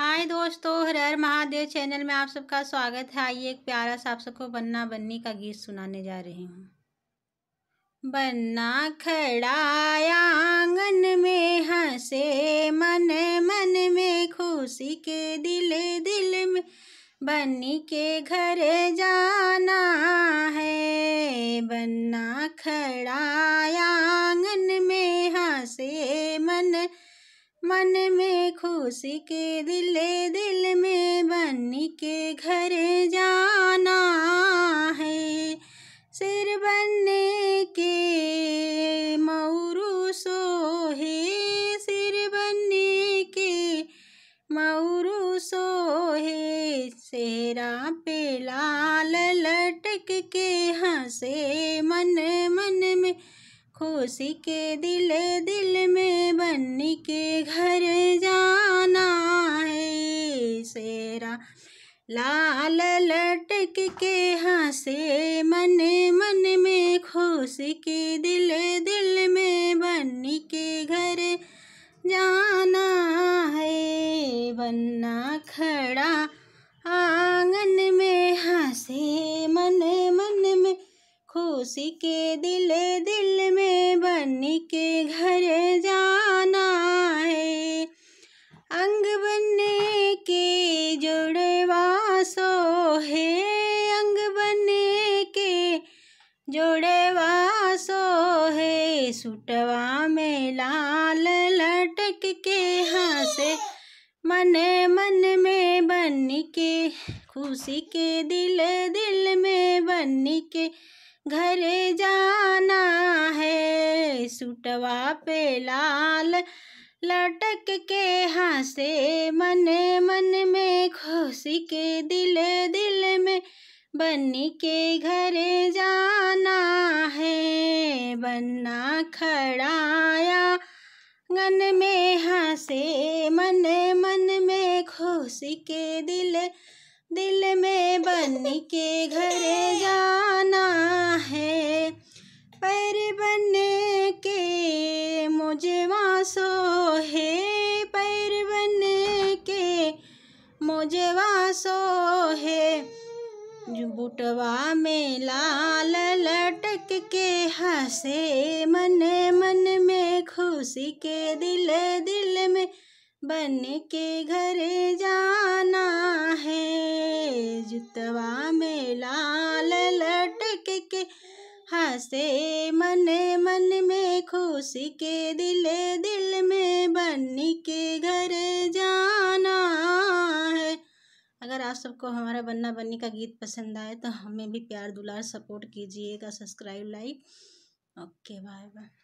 हाय दोस्तों हर महादेव चैनल में आप सबका स्वागत है आइए एक प्यारा सा आप सबको बन्ना बन्नी का गीत सुनाने जा रही हूँ बन्ना खड़ाया आंगन में हंसे मन मन में खुशी के दिल दिल में बन्नी के घर जाना है बन्ना खड़ाया मन में खुशी के दिले दिल में बन्नी के घर जाना है सिर बनने के मऊरू सोहे सिर बनने के मऊरू सोहे सेरा पे लाल लटक के हंसे मन मन में खुशी के दिल दिल में बन्नी के घर जाना है शेरा लाल लटक के हंसे मन मन में खुशी के दिल दिल में बन्नी के घर जाना है बन्ना खड़ा आंगन में हंसे मन मन में खुशी के दिल अंग बनने के जुड़वा सो है अंग बनने के जुड़वा सो है सुटवा में लाल लटक के हंसे मन मन में बन के खुशी के दिल दिल में बन के घर जाना है सुटवा पे लाल लटक के हंसे मन मन में खुशी के दिल दिल में बन्नी के घर जाना है बन्ना खड़ाया गन में हंसे मन मन में खुशी के दिल दिल में बन्नी के घर जाना है बुटवा में लाल लटक के हंसे मन मन में खुशी के दिल दिल में बन के घरे जाना है जुतवा में लाल लटक के हंसे मन मन में खुशी के दिल दिल में बन के घर आप सबको हमारा बन्ना बन्नी का गीत पसंद आए तो हमें भी प्यार दुलार सपोर्ट कीजिएगा subscribe like okay bye bye